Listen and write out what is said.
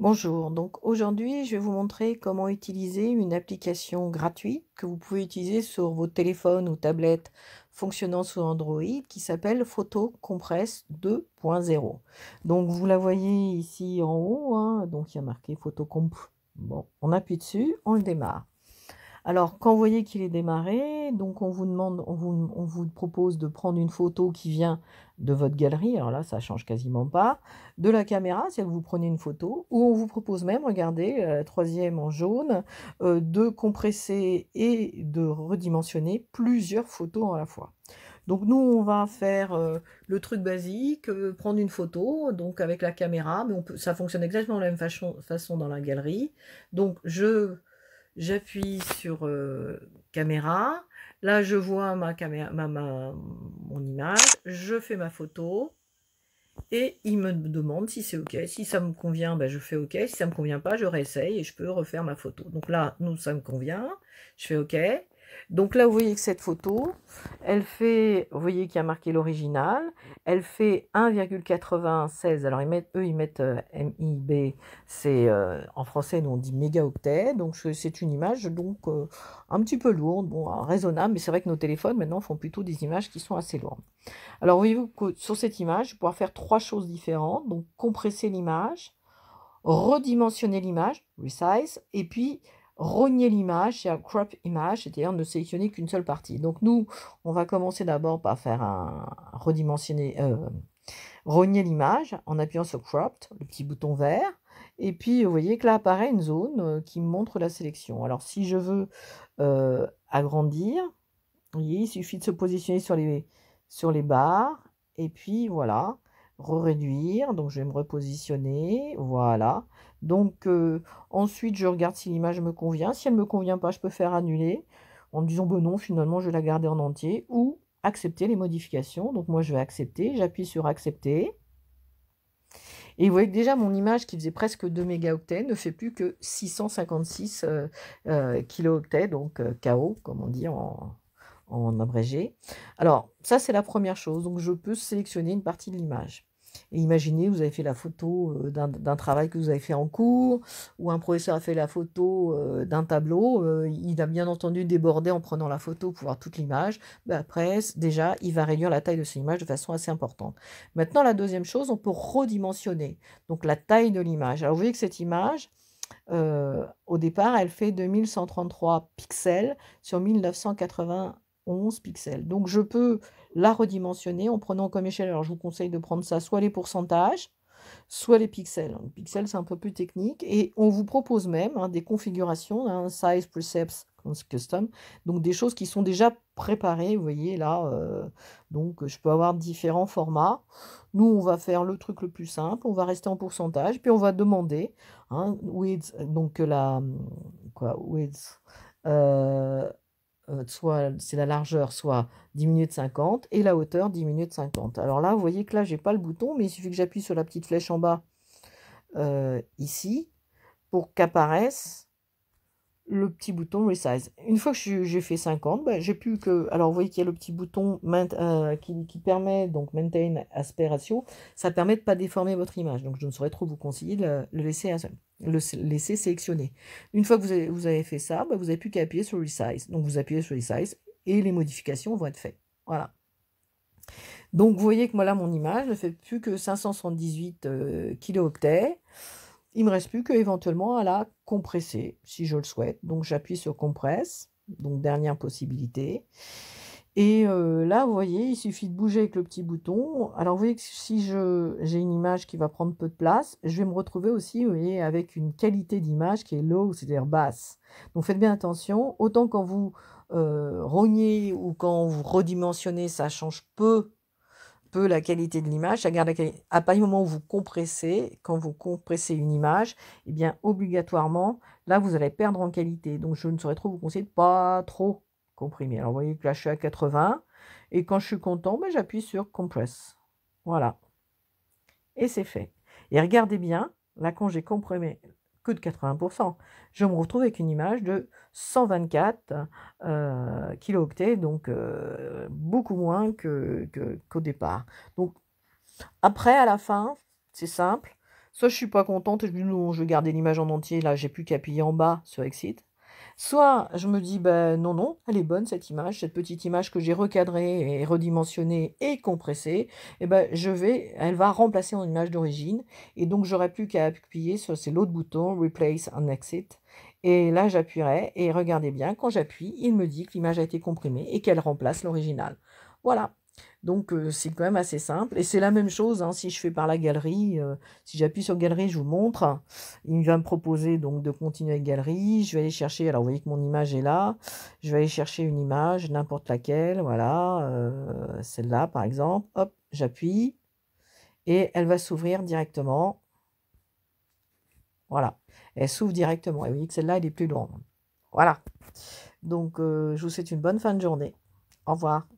Bonjour, donc aujourd'hui je vais vous montrer comment utiliser une application gratuite que vous pouvez utiliser sur vos téléphones ou tablettes fonctionnant sous Android qui s'appelle Photo Compress 2.0. Donc vous la voyez ici en haut, hein, donc il y a marqué Photo Bon, on appuie dessus, on le démarre. Alors, quand vous voyez qu'il est démarré, donc on vous demande, on vous, propose de prendre une photo qui vient de votre galerie. Alors là, ça change quasiment pas. De la caméra, si vous prenez une photo, ou on vous propose même, regardez, euh, la troisième en jaune, euh, de compresser et de redimensionner plusieurs photos à la fois. Donc nous, on va faire euh, le truc basique, prendre une photo, donc avec la caméra, mais ça fonctionne exactement de la même façon dans la galerie. Donc je J'appuie sur euh, caméra. Là, je vois ma caméra, ma, mon image. Je fais ma photo. Et il me demande si c'est OK. Si ça me convient, ben je fais OK. Si ça ne me convient pas, je réessaye et je peux refaire ma photo. Donc là, nous, ça me convient. Je fais OK. Donc là, vous voyez que cette photo, elle fait, vous voyez qu'il y a marqué l'original, elle fait 1,96. Alors, ils mettent, eux, ils mettent euh, MIB, c'est euh, en français, nous on dit mégaoctets. Donc, c'est une image donc euh, un petit peu lourde, bon, hein, raisonnable, mais c'est vrai que nos téléphones maintenant font plutôt des images qui sont assez lourdes. Alors, voyez-vous que sur cette image, je vais pouvoir faire trois choses différentes. Donc, compresser l'image, redimensionner l'image, resize, et puis rogner l'image, c'est un crop image, c'est-à-dire ne sélectionner qu'une seule partie. Donc nous, on va commencer d'abord par faire un redimensionner, euh, rogner l'image en appuyant sur crop, le petit bouton vert. Et puis, vous voyez que là apparaît une zone euh, qui montre la sélection. Alors, si je veux euh, agrandir, vous voyez, il suffit de se positionner sur sur les barres. Et puis, voilà, re-réduire, donc je vais me repositionner, voilà. Donc euh, ensuite je regarde si l'image me convient, si elle ne me convient pas je peux faire annuler en disant bon bah non finalement je vais la garder en entier ou accepter les modifications, donc moi je vais accepter, j'appuie sur accepter. Et vous voyez que déjà mon image qui faisait presque 2 mégaoctets ne fait plus que 656 euh, euh, kilooctets, donc KO comme on dit en abrégé. Alors, ça, c'est la première chose. Donc, je peux sélectionner une partie de l'image. Et imaginez, vous avez fait la photo euh, d'un travail que vous avez fait en cours, ou un professeur a fait la photo euh, d'un tableau, euh, il a bien entendu débordé en prenant la photo pour voir toute l'image, bah, après, déjà, il va réduire la taille de cette image de façon assez importante. Maintenant, la deuxième chose, on peut redimensionner, donc la taille de l'image. Alors, vous voyez que cette image, au départ, elle fait 2133 pixels sur 1980 11 pixels. Donc je peux la redimensionner en prenant comme échelle, alors je vous conseille de prendre ça soit les pourcentages, soit les pixels. Les pixels, c'est un peu plus technique. Et on vous propose même hein, des configurations, un hein, size, precepts, custom, donc des choses qui sont déjà préparées, vous voyez là. Euh, donc je peux avoir différents formats. Nous, on va faire le truc le plus simple, on va rester en pourcentage, puis on va demander, hein, width donc la, quoi, euh, euh, soit c'est la largeur, soit 10 minutes 50, et la hauteur 10 minutes 50. Alors là, vous voyez que là, j'ai pas le bouton, mais il suffit que j'appuie sur la petite flèche en bas, euh, ici, pour qu'apparaisse le petit bouton resize. Une fois que j'ai fait 50, ben, j'ai plus que... Alors, vous voyez qu'il y a le petit bouton euh, qui, permet, donc maintain Aspiration ». ça permet de ne pas déformer votre image. Donc, je ne saurais trop vous conseiller de le, laisser, le laisser sélectionner. Une fois que vous avez, fait ça, ben, vous n'avez plus qu'à appuyer sur resize. Donc, vous appuyez sur resize et les modifications vont être faites. Voilà. Donc, vous voyez que moi, là, mon image ne fait plus que 578 euh, kilooctets. Il me reste plus que éventuellement à la compresser si je le souhaite. Donc j'appuie sur compresse, donc dernière possibilité. Et euh, là, vous voyez, il suffit de bouger avec le petit bouton. Alors, vous voyez que si j'ai une image qui va prendre peu de place, je vais me retrouver aussi, voyez, avec une qualité d'image qui est low, c'est-à-dire basse. Donc, faites bien attention. Autant quand vous euh, rognez ou quand vous redimensionnez, ça change peu peu la qualité de l'image, ça À partir du moment où vous compressez, quand vous compressez une image, eh bien obligatoirement, là vous allez perdre en qualité. Donc je ne saurais trop vous conseiller de pas trop comprimer. Alors vous voyez que là je suis à 80 et quand je suis content, ben, j'appuie sur compress. Voilà. Et c'est fait. Et regardez bien, là quand j'ai comprimé de 80%. Je me retrouve avec une image de 124 kilo octets donc euh, beaucoup moins que, qu'au départ. Donc après, à la fin, c'est simple. Soit je suis pas contente je je vais garder l'image en entier, là j'ai plus qu'à appuyer en bas sur Exit. Soit je me dis, ben non, non, elle est bonne cette image, cette petite image que j'ai recadrée et redimensionnée et compressée, et eh ben je vais, elle va remplacer mon image d'origine, et donc j'aurais plus qu'à appuyer sur c'est l'autre bouton, Replace and Exit, et là j'appuierai, et regardez bien, quand j'appuie, il me dit que l'image a été comprimée et qu'elle remplace l'original. Voilà, donc euh, c'est quand même assez simple. Et c'est la même chose hein, si je fais par la galerie. Euh, si j'appuie sur galerie, je vous montre. Il va me proposer donc de continuer avec galerie. Je vais aller chercher. Alors vous voyez que mon image est là. Je vais aller chercher une image, n'importe laquelle. Voilà, euh, celle-là par exemple. Hop, j'appuie. Et elle va s'ouvrir directement. Voilà, elle s'ouvre directement. Et vous voyez que celle-là, elle est plus longue Voilà. Donc je vous souhaite une bonne fin de journée. Au revoir.